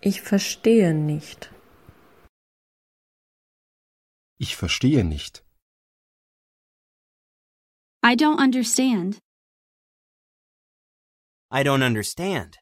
Ich verstehe nicht. Ich verstehe nicht. I don't understand. I don't understand.